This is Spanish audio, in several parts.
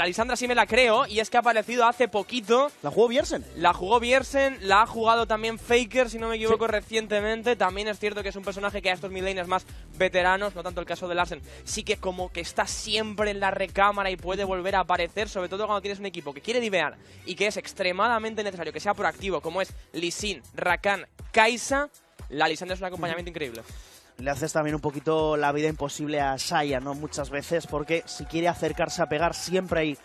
La Lisandra sí me la creo y es que ha aparecido hace poquito. ¿La jugó Biersen? La jugó Biersen, la ha jugado también Faker, si no me equivoco, recientemente. También es cierto que es un personaje que a estos midlaners más veteranos, no tanto el caso de Larsen, sí que como que está siempre en la recámara y puede volver a aparecer, sobre todo cuando tienes un equipo que quiere divear y que es extremadamente necesario que sea proactivo, como es Lisin, Rakan, Kaisa. La Lisandra es un acompañamiento increíble le haces también un poquito la vida imposible a Saya, ¿no? Muchas veces, porque si quiere acercarse a pegar, siempre hay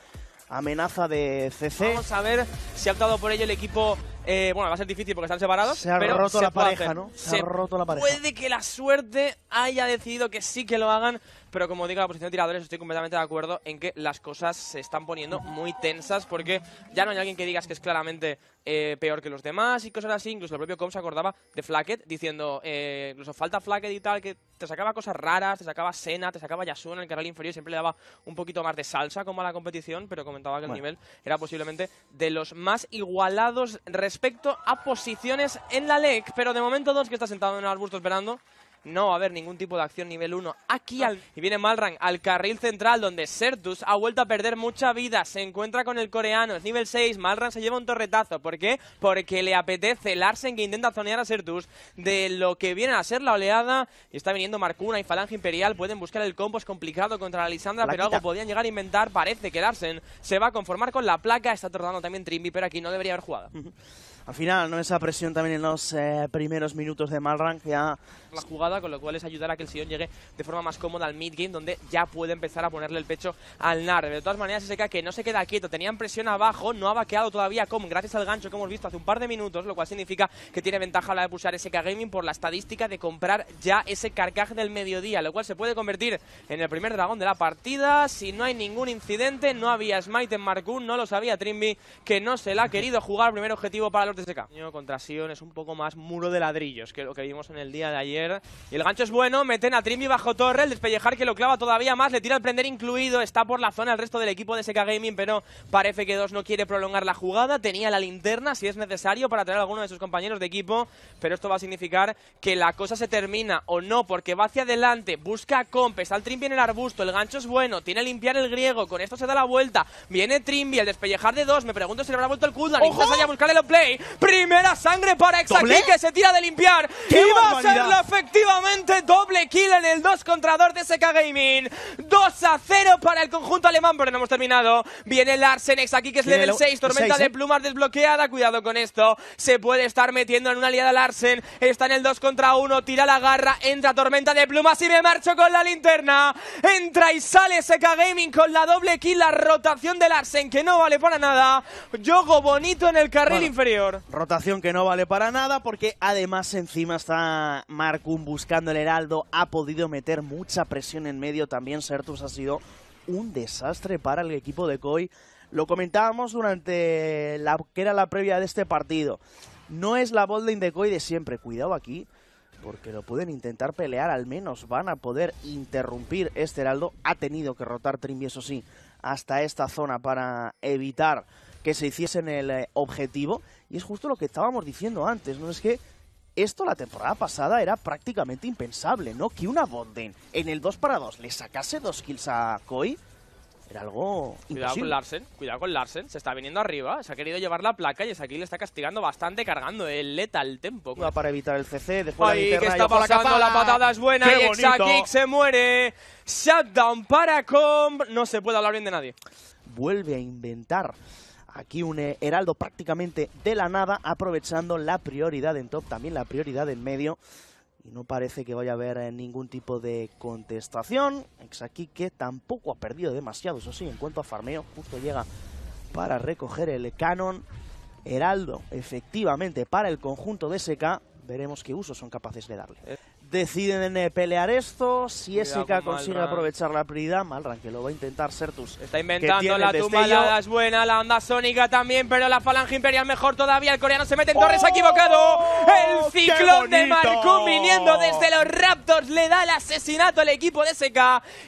amenaza de CC. Vamos a ver si ha optado por ello el equipo. Eh, bueno, va a ser difícil porque están separados. Se ha roto la pareja, ¿no? se, ha roto la pareja. Puede que la suerte haya decidido que sí que lo hagan pero como digo, la posición de tiradores estoy completamente de acuerdo en que las cosas se están poniendo muy tensas porque ya no hay alguien que digas que es claramente eh, peor que los demás y cosas así. Incluso el propio Com se acordaba de Flacket diciendo, eh, incluso falta Flacket y tal, que te sacaba cosas raras, te sacaba Sena, te sacaba Yasuo en el carril inferior siempre le daba un poquito más de salsa como a la competición, pero comentaba que el nivel era posiblemente de los más igualados respecto a posiciones en la LEC. Pero de momento, Dos que está sentado en el arbusto esperando no a haber ningún tipo de acción nivel 1 aquí al... Y viene Malran al carril central donde Sertus ha vuelto a perder mucha vida. Se encuentra con el coreano, es nivel 6. Malran se lleva un torretazo. ¿Por qué? Porque le apetece Larsen que intenta zonear a Sertus de lo que viene a ser la oleada. Y está viniendo Marcuna y Falange Imperial. Pueden buscar el combo, es complicado contra la Lisandra, pero algo podían llegar a inventar. Parece que Larsen se va a conformar con la placa. Está tratando también Trimby, pero aquí no debería haber jugado al final, ¿no? Esa presión también en los eh, primeros minutos de Malrang ya... La jugada, con lo cual es ayudar a que el Sion llegue de forma más cómoda al mid-game, donde ya puede empezar a ponerle el pecho al NAR. De todas maneras, SK que no se queda quieto, tenían presión abajo, no ha vaqueado todavía Com, gracias al gancho que hemos visto hace un par de minutos, lo cual significa que tiene ventaja la de pulsar SK Gaming por la estadística de comprar ya ese carcaje del mediodía, lo cual se puede convertir en el primer dragón de la partida. Si no hay ningún incidente, no había Smite en Markun, no lo sabía Trimby, que no se la ha querido jugar. Primer objetivo para los de SK. Contra es un poco más muro de ladrillos que lo que vimos en el día de ayer. Y el gancho es bueno, meten a Trimby bajo torre, el despellejar que lo clava todavía más, le tira el prender incluido, está por la zona el resto del equipo de SK Gaming, pero parece que Dos no quiere prolongar la jugada, tenía la linterna si es necesario para traer a alguno de sus compañeros de equipo, pero esto va a significar que la cosa se termina o no, porque va hacia adelante, busca a Comp, está el Trimby en el arbusto, el gancho es bueno, tiene limpiar el griego, con esto se da la vuelta, viene Trimby, el despellejar de Dos, me pregunto si le habrá vuelto el Kudan, Vaya a buscarle el play, Primera sangre para Exaki! que se tira de limpiar. y va a ser efectivamente doble kill en el 2 contra 2 de SK Gaming. 2 a 0 para el conjunto alemán, pero no hemos terminado. Viene Larsen aquí que es level 6. Tormenta de ¿eh? plumas desbloqueada. Cuidado con esto. Se puede estar metiendo en una liada Larsen. Está en el 2 contra 1. Tira la garra. Entra Tormenta de plumas y me marcho con la linterna. Entra y sale SK Gaming con la doble kill. La rotación de Larsen que no vale para nada. Yogo bonito en el carril inferior. Rotación que no vale para nada porque además encima está Marcum buscando el heraldo. Ha podido meter mucha presión en medio. También Sertus ha sido un desastre para el equipo de Koi. Lo comentábamos durante la que era la previa de este partido. No es la bolding de Koi de siempre. Cuidado aquí porque lo pueden intentar pelear, al menos van a poder interrumpir este heraldo. Ha tenido que rotar Trimby, eso sí, hasta esta zona para evitar que se hiciesen el eh, objetivo. Y es justo lo que estábamos diciendo antes, ¿no? Es que esto la temporada pasada era prácticamente impensable, ¿no? Que una Bonden en el 2 para 2 le sacase dos kills a Koi era algo imposible. Cuidado con Larsen, se está viniendo arriba, se ha querido llevar la placa y es aquí le está castigando bastante cargando el letal tempo. Para evitar el CC, después de la está pasando? La patada es buena Qué y se muere. Shutdown para Comp, no se puede hablar bien de nadie. Vuelve a inventar Aquí un Heraldo prácticamente de la nada, aprovechando la prioridad en top, también la prioridad en medio. Y no parece que vaya a haber eh, ningún tipo de contestación. aquí que tampoco ha perdido demasiado, eso sí, en cuanto a farmeo, justo llega para recoger el canon. Heraldo, efectivamente, para el conjunto de SK, veremos qué usos son capaces de darle. Eh, deciden eh, pelear esto. Si SK consigue aprovechar la prioridad, Malran que lo va a intentar Sertus. Está inventando la tumba, es buena, la onda sónica también, pero la falange imperial mejor todavía. El coreano se mete en torres, ¡Oh! equivocado. El ciclón de Malcolm viniendo desde los Raptors le da el asesinato al equipo de SK.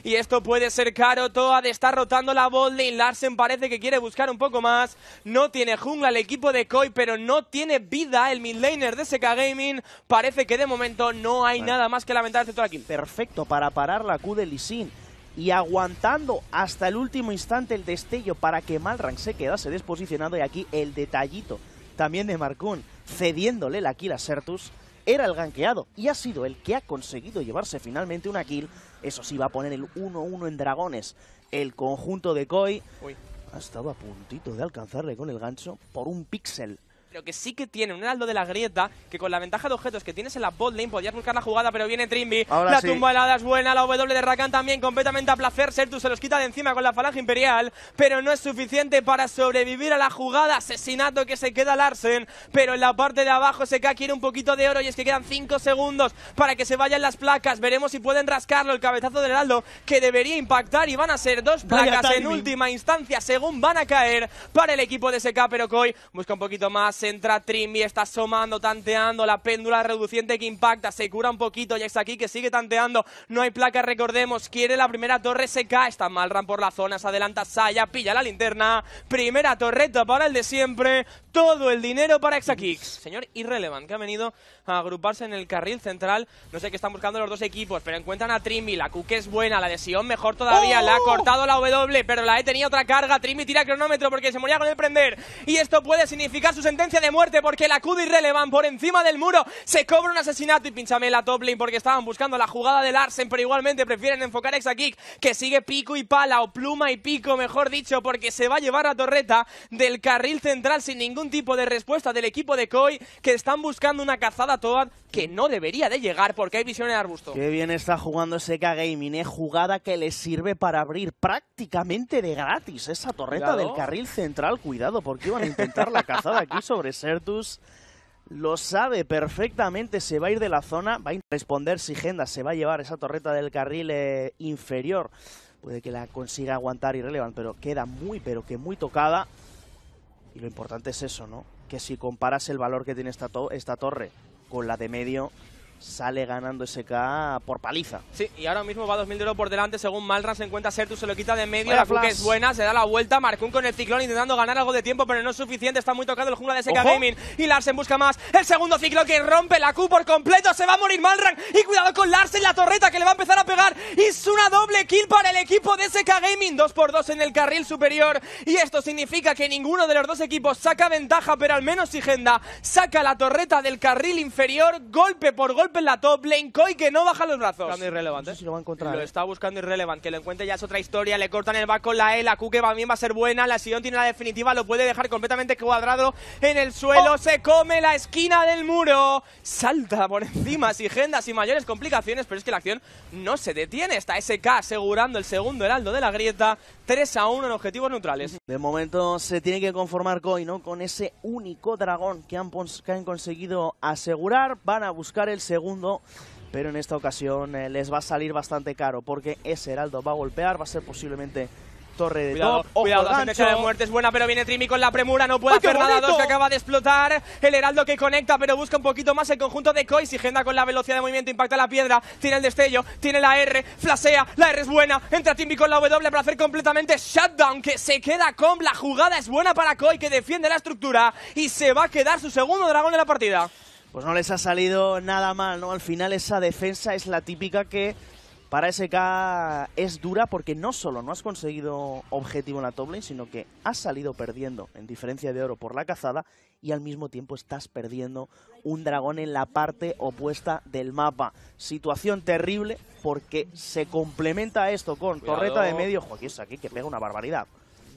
Y esto puede ser caro. de estar rotando la y Larsen parece que quiere buscar un poco más. No tiene jungla el equipo de Koi, pero no tiene vida el midlaner de SK Gaming. Parece que de momento no hay nada nada más que lamentar este aquí Perfecto para parar la Q de Lisin y aguantando hasta el último instante el destello para que Malrang se quedase desposicionado. Y aquí el detallito también de Marcún cediéndole la kill a Sertus. Era el ganqueado y ha sido el que ha conseguido llevarse finalmente una kill. Eso sí, va a poner el 1-1 en dragones el conjunto de Koi. Ha estado a puntito de alcanzarle con el gancho por un píxel pero que sí que tiene un heraldo de la grieta, que con la ventaja de objetos que tienes en la bot lane podías buscar la jugada, pero viene Trimby. la tumba helada es buena, la W de Rakan también completamente a placer. Sertu se los quita de encima con la falange imperial, pero no es suficiente para sobrevivir a la jugada. Asesinato que se queda Larsen, pero en la parte de abajo SK quiere un poquito de oro y es que quedan 5 segundos para que se vayan las placas. Veremos si pueden rascarlo el cabezazo del heraldo, que debería impactar y van a ser dos placas en última instancia según van a caer para el equipo de SK, pero Koi busca un poquito más entra Trimi, está asomando, tanteando, la péndula reduciente que impacta, se cura un poquito, y aquí que sigue tanteando, no hay placa, recordemos, quiere la primera torre, se cae, está Malran por la zona, se adelanta Saya, pilla la linterna, primera torreta para el de siempre, todo el dinero para Exakicks. Señor Irrelevant, que ha venido a agruparse en el carril central, no sé qué están buscando los dos equipos, pero encuentran a Trimmy la Q que es buena, la de Sion mejor todavía, la ha ¡Oh! cortado la W, pero la he tenido otra carga, Trimmy tira cronómetro porque se moría con el prender, y esto puede significar su sentencia de muerte porque la acudo relevan por encima del muro se cobra un asesinato y pinchame la top lane porque estaban buscando la jugada de Larsen, pero igualmente prefieren enfocar a Kick que sigue pico y pala o pluma y pico, mejor dicho, porque se va a llevar a Torreta del carril central sin ningún tipo de respuesta del equipo de Koi que están buscando una cazada Toad que no debería de llegar porque hay visión en arbusto. Qué bien está jugando seca Gaming, ¿eh? jugada que le sirve para abrir prácticamente de gratis esa torreta del carril central. Cuidado, porque iban a intentar la cazada aquí sobre Sertus. Lo sabe perfectamente, se va a ir de la zona, va a responder si Genda se va a llevar esa torreta del carril eh, inferior. Puede que la consiga aguantar Irrelevant, pero queda muy, pero que muy tocada. Y lo importante es eso, ¿no? Que si comparas el valor que tiene esta torre con la de medio sale ganando SK por paliza. Sí, y ahora mismo va 2000 de oro por delante, según Malran se encuentra Sertus, se lo quita de medio, la que es buena, se da la vuelta, Marcún con el ciclón intentando ganar algo de tiempo, pero no es suficiente, está muy tocado el jungla de SK Gaming, y Larsen busca más, el segundo ciclón que rompe la Q por completo, se va a morir Malran, y cuidado con Larsen, la torreta que le va a empezar a pegar, y es una doble kill para el equipo de SK Gaming, 2 por 2 en el carril superior, y esto significa que ninguno de los dos equipos saca ventaja, pero al menos Sigenda saca la torreta del carril inferior, golpe por golpe, en la top lane. que no baja los brazos. irrelevante. lo eh. está buscando irrelevante. Que lo encuentre ya es otra historia. Le cortan el back con la E. La Q que también va a ser buena. La Sion tiene la definitiva. Lo puede dejar completamente cuadrado en el suelo. Oh. Se come la esquina del muro. Salta por encima. Gendas y mayores complicaciones. Pero es que la acción no se detiene. Está SK asegurando el segundo heraldo de la grieta. 3 a 1 en objetivos neutrales. De momento se tiene que conformar Koi, ¿no? Con ese único dragón que han, que han conseguido asegurar. Van a buscar el segundo pero en esta ocasión eh, les va a salir bastante caro porque ese Heraldo va a golpear, va a ser posiblemente torre de top. cuidado, la de muerte es buena, pero viene Trimi con la premura, no puede hacer nada. Dos que acaba de explotar. El Heraldo que conecta, pero busca un poquito más el conjunto de Koi. Genda con la velocidad de movimiento, impacta la piedra, tiene el destello, tiene la R, flasea, la R es buena. Entra Trimi con la W para hacer completamente shutdown, que se queda con la jugada. Es buena para Koi, que defiende la estructura y se va a quedar su segundo dragón de la partida pues no les ha salido nada mal, ¿no? Al final esa defensa es la típica que para SK es dura porque no solo no has conseguido objetivo en la top lane, sino que has salido perdiendo en diferencia de oro por la cazada y al mismo tiempo estás perdiendo un dragón en la parte opuesta del mapa. Situación terrible porque se complementa esto con torreta de medio. Joaquín, aquí que pega una barbaridad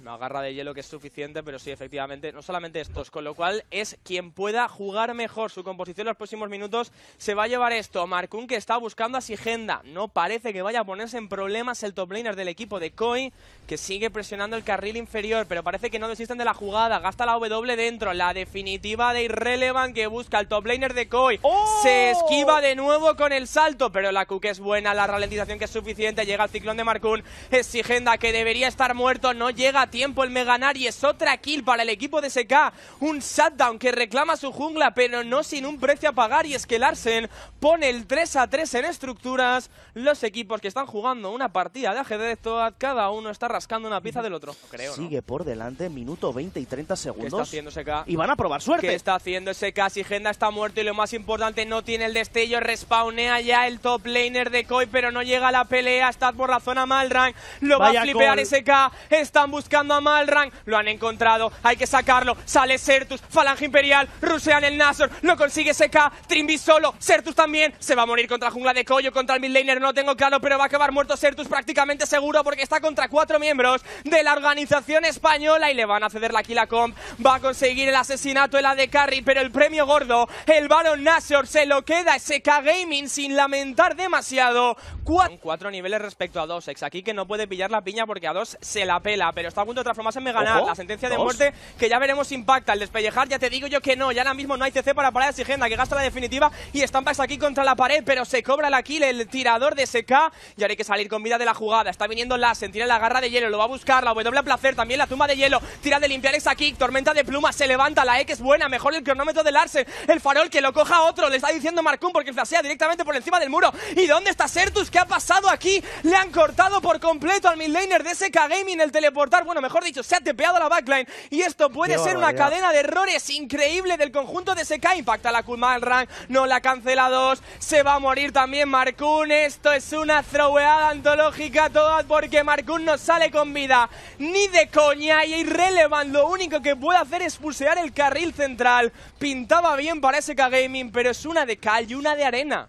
una agarra de hielo que es suficiente, pero sí, efectivamente, no solamente estos, con lo cual es quien pueda jugar mejor su composición en los próximos minutos, se va a llevar esto. Marcún que está buscando a Sigenda, no parece que vaya a ponerse en problemas el top laner del equipo de Koi, que sigue presionando el carril inferior, pero parece que no desisten de la jugada, gasta la W dentro, la definitiva de Irrelevant que busca el top laner de Koi, ¡Oh! se esquiva de nuevo con el salto, pero la Q que es buena, la ralentización que es suficiente, llega el ciclón de Marcún, Sigenda que debería estar muerto, no llega tiempo el Meganar es otra kill para el equipo de SK. Un shutdown que reclama su jungla, pero no sin un precio a pagar. Y es que Larsen pone el 3 a 3 en estructuras. Los equipos que están jugando una partida de ajedrez, cada uno está rascando una pieza del otro. Creo, Sigue por delante, minuto 20 y 30 segundos. está haciendo SK? Y van a probar suerte. ¿Qué está haciendo SK? Si Genda está muerto y lo más importante, no tiene el destello. Respawnea ya el top laner de Koi, pero no llega a la pelea. Está por la zona Malrank. Lo va a flipear SK. Están buscando a a Malran. Lo han encontrado, hay que sacarlo. Sale Sertus, Falange Imperial, rusean el Nasor, lo consigue SK, Trimby solo, Sertus también. Se va a morir contra Jungla de Coyo, contra el midlaner, no tengo claro, pero va a acabar muerto Sertus prácticamente seguro porque está contra cuatro miembros de la organización española y le van a ceder la kill Comp. Va a conseguir el asesinato de la de Carry, pero el premio gordo, el balón Nasor, se lo queda SK Gaming sin lamentar demasiado. Cuatro, niveles respecto a dos, ex aquí que no puede pillar la piña porque a dos se la pela, pero está de transformarse en Meganar. la sentencia de muerte que ya veremos impacta. El despellejar, ya te digo yo que no. Ya ahora mismo no hay CC para parar a Sigenda, que gasta la definitiva y estampa está aquí contra la pared, pero se cobra el kill, el tirador de SK. Y ahora hay que salir con vida de la jugada. Está viniendo Lassen, tira la garra de hielo, lo va a buscar. La W a placer, también la tumba de hielo. Tira de limpiar esa aquí tormenta de pluma, se levanta. La X e es buena, mejor el cronómetro de Larsen. El farol que lo coja otro, le está diciendo Marcún porque flashea directamente por encima del muro. ¿Y dónde está Sertus? ¿Qué ha pasado aquí? Le han cortado por completo al midlaner de SK Gaming el teleportar. Bueno, mejor dicho, se ha tepeado la backline y esto puede ser una cadena de errores increíble del conjunto de SK. Impacta la Kulman Rank, no la cancela dos, se va a morir también Markun Esto es una throweada antológica Todas porque Markun no sale con vida ni de coña y Irrelevant lo único que puede hacer es pulsear el carril central. Pintaba bien para SK Gaming, pero es una de cal y una de arena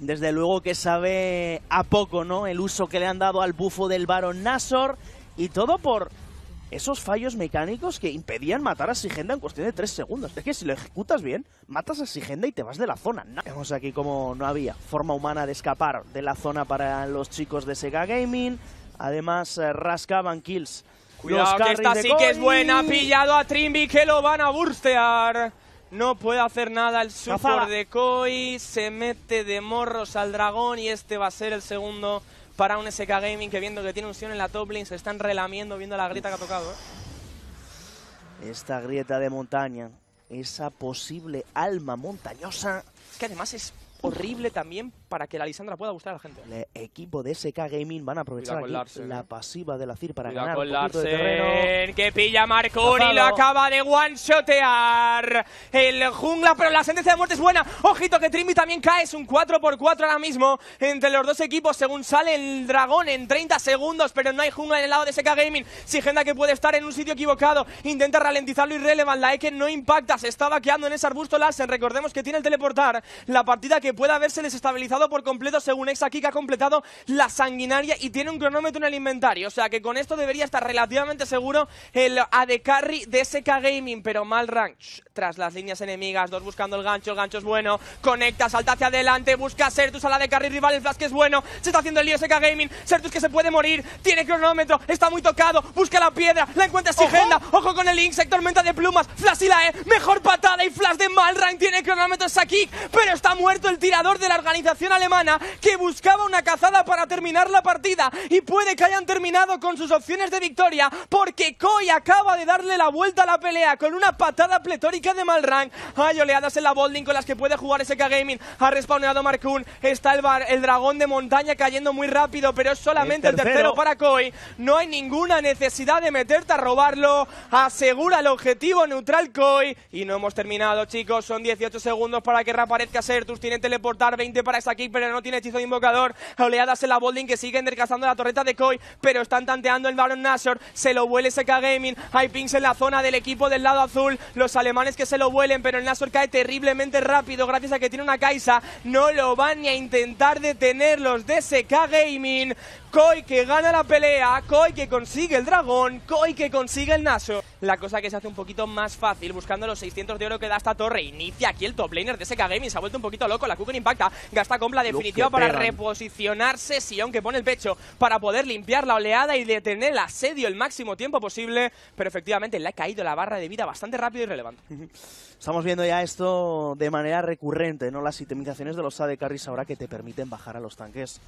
desde luego que sabe a poco, ¿no? El uso que le han dado al bufo del Barón Nasor. Y todo por esos fallos mecánicos que impedían matar a Sigenda en cuestión de 3 segundos. Es que si lo ejecutas bien, matas a Sigenda y te vas de la zona. Vemos aquí como no había forma humana de escapar de la zona para los chicos de Sega Gaming. Además, eh, rascaban kills. Cuidado, que esta sí que es buena. Ha pillado a Trimby que lo van a burstear. No puede hacer nada el support de Koi. Se mete de morros al dragón y este va a ser el segundo para un SK Gaming que viendo que tiene un Sion en la top lane se están relamiendo viendo la grieta que ha tocado. ¿eh? Esta grieta de montaña, esa posible alma montañosa. Es que además es horrible también para que la Lisandra pueda gustar a la gente. El equipo de SK Gaming van a aprovechar aquí la pasiva de la CIR para ganar de terreno. que pilla Marconi, lo acaba de one-shotear el jungla, pero la sentencia de muerte es buena. Ojito que Trimby también cae, es un 4x4 ahora mismo entre los dos equipos según sale el dragón en 30 segundos, pero no hay jungla en el lado de SK Gaming. Sigenda que puede estar en un sitio equivocado, intenta ralentizarlo irrelevant, la E que no impacta, se está vaqueando en ese arbusto Larsen, recordemos que tiene el teleportar, la partida que puede haberse desestabilizado por completo, según Ex aquí, que ha completado la sanguinaria y tiene un cronómetro en el inventario. O sea que con esto debería estar relativamente seguro el AD Carry de SK Gaming, pero mal Tras las líneas enemigas, dos buscando el gancho, el gancho es bueno. Conecta, salta hacia adelante, busca a Sertus a la de carry rival, el flash que es bueno. Se está haciendo el lío SK Gaming, Sertus que se puede morir, tiene cronómetro, está muy tocado, busca la piedra, la encuentra Sigenda. Ojo. Ojo con el Link, sector tormenta de plumas, flash y la E, mejor patada y flash de Malrang tiene cronómetro aquí. pero está muerto el tirador de la organización alemana que buscaba una cazada para terminar la partida y puede que hayan terminado con sus opciones de victoria porque Koi acaba de darle la vuelta a la pelea con una patada pletórica de rank, Hay oleadas en la Bolding con las que puede jugar SK Gaming. Ha respawneado Markun. Está el, bar, el dragón de montaña cayendo muy rápido, pero es solamente el tercero. para Koi. No hay ninguna necesidad de meterte a robarlo. Asegura el objetivo neutral Koi. Y no hemos terminado, chicos. Son 18 segundos para que reaparezca Sertus. Tiene teleportar 20 para esa pero no tiene hechizo de invocador. Oleadas en la Bolding que siguen desgastando la torreta de Koi, pero están tanteando el Baron Nashor. Se lo vuele SK Gaming. Hay pings en la zona del equipo del lado azul. Los alemanes que se lo vuelen, pero el Nashor cae terriblemente rápido gracias a que tiene una Kaisa. No lo van ni a intentar detener los de SK Gaming. Koi que gana la pelea, Koi que consigue el dragón, Koi que consigue el Naso. La cosa que se hace un poquito más fácil buscando los 600 de oro que da esta torre. Inicia aquí el top laner de SK Gaming, se ha vuelto un poquito loco, la Kuken impacta, gasta compra definitiva para reposicionarse, Sion que pone el pecho para poder limpiar la oleada y detener el asedio el máximo tiempo posible, pero efectivamente le ha caído la barra de vida bastante rápido y relevante. Estamos viendo ya esto de manera recurrente, ¿no? Las itemizaciones de los AD carries ahora que te permiten bajar a los tanques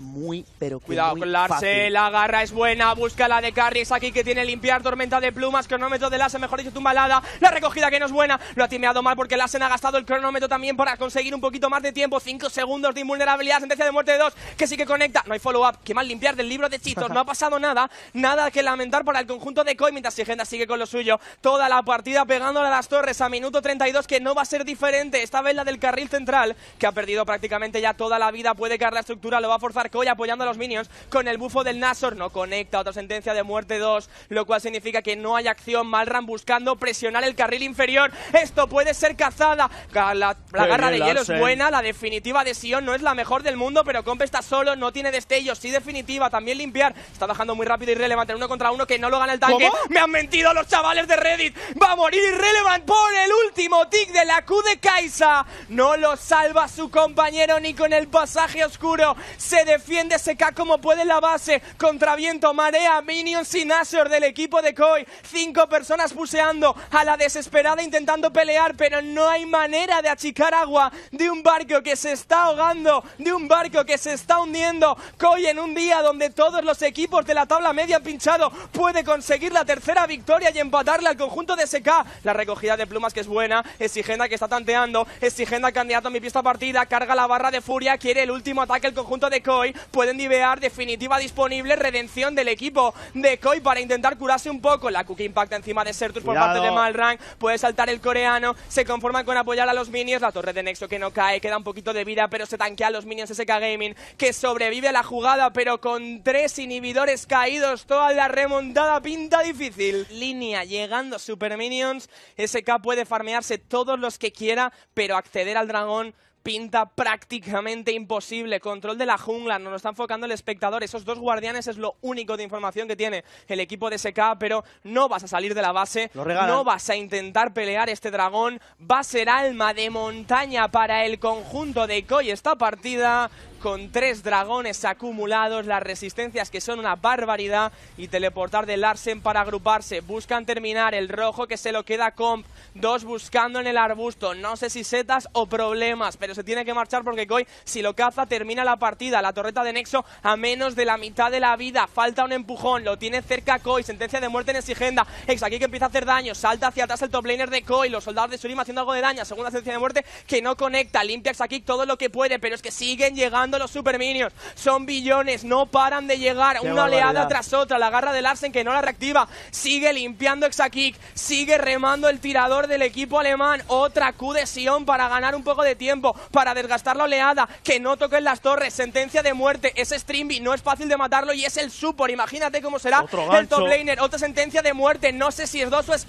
muy, pero Cuidado con la la garra es buena, busca la de Carries aquí que tiene limpiar, tormenta de plumas, cronómetro de Lase, mejor dicho, tumbalada, la recogida que no es buena, lo ha timeado mal porque Lassen ha gastado el cronómetro también para conseguir un poquito más de tiempo, 5 segundos de invulnerabilidad, sentencia de muerte de 2, que sí que conecta, no hay follow-up, que mal limpiar del libro de Chitos, no ha pasado nada, nada que lamentar para el conjunto de Koi, mientras Genda sigue con lo suyo, toda la partida pegándole a las torres a minuto 32, que no va a ser diferente, esta vez la del carril central, que ha perdido prácticamente ya toda la vida, puede caer la estructura, lo va a forzar y apoyando a los minions con el bufo del Nasor. No conecta, otra sentencia de muerte 2, lo cual significa que no hay acción. Malran buscando presionar el carril inferior. Esto puede ser cazada. La, garra de hielo es buena, la definitiva de Sion no es la mejor del mundo, pero Comp está solo, no tiene destellos. Sí, definitiva, también limpiar. Está bajando muy rápido y relevante. Uno contra uno que no lo gana el tanque. Me han mentido los chavales de Reddit. Va a morir Irrelevant por el último tick de la Q de Kaisa. No lo salva su compañero ni con el pasaje oscuro. Se defiende, SK como puede la base, contra viento, marea, minions y del equipo de Koi. Cinco personas puseando a la desesperada intentando pelear, pero no hay manera de achicar agua de un barco que se está ahogando, de un barco que se está hundiendo. Koi en un día donde todos los equipos de la tabla media han pinchado, puede conseguir la tercera victoria y empatarle al conjunto de SK. La recogida de plumas que es buena, exigena que está tanteando, exigenda candidato a mi pista partida, carga la barra de furia, quiere el último ataque el conjunto de Koi pueden divear definitiva disponible, redención del equipo de Koi para intentar curarse un poco. La cookie impacta encima de Sertus por parte de Malrank, puede saltar el coreano, se conforman con apoyar a los minions, la torre de Nexo que no cae, queda un poquito de vida, pero se a los minions SK Gaming, que sobrevive a la jugada, pero con tres inhibidores caídos, toda la remontada pinta difícil. Línea llegando Super Minions, SK puede farmearse todos los que quiera, pero acceder al dragón pinta prácticamente imposible. Control de la jungla, no lo está enfocando el espectador. Esos dos guardianes es lo único de información que tiene el equipo de SK, pero no vas a salir de la base, no vas a intentar pelear este dragón. Va a ser alma de montaña para el conjunto de Koi esta partida con tres dragones acumulados, las resistencias que son una barbaridad y teleportar de Larsen para agruparse. Buscan terminar el rojo que se lo queda Comp. Dos buscando en el arbusto. No sé si setas o problemas, pero se tiene que marchar porque Koi, si lo caza, termina la partida. La torreta de Nexo a menos de la mitad de la vida. Falta un empujón, lo tiene cerca Koi. Sentencia de muerte en exigenda. Ex aquí que empieza a hacer daño. Salta hacia atrás el top laner de Koi. Los soldados de Surima haciendo algo de daño. Segunda sentencia de muerte que no conecta. Limpia aquí todo lo que puede, pero es que siguen llegando los Super Minions. Son billones, no paran de llegar. una oleada tras otra. La garra de Larsen que no la reactiva. Sigue limpiando Exakick. Sigue remando el tirador del equipo alemán. Otra Q de Sion para ganar un poco de tiempo. Para desgastar la oleada. Que no toquen las torres. Sentencia de muerte. ese Streamby. No es fácil de matarlo y es el Super. Imagínate cómo será el top laner. Otra sentencia de muerte. No sé si es dos o es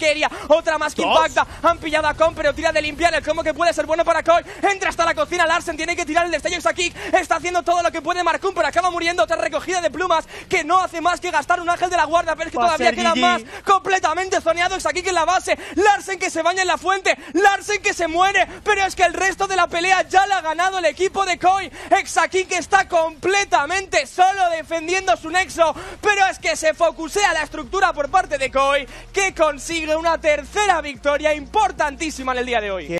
Otra más que impacta. Han pillado a Con, pero tira de limpiar. El como que puede ser bueno para Coy. Entra hasta la cocina. Larsen tiene que tirar el destello Exakick haciendo todo lo que puede Marcún, pero acaba muriendo Otra recogida de plumas, que no hace más que gastar un ángel de la guarda, pero es que todavía queda más. Completamente zoneado es aquí que en la base. Larsen que se baña en la fuente, Larsen que se muere, pero es que el resto de la pelea ya la ha ganado el equipo de Koi. Aquí que está completamente solo defendiendo su nexo, pero es que se focusea la estructura por parte de Koi, que consigue una tercera victoria importantísima en el día de hoy.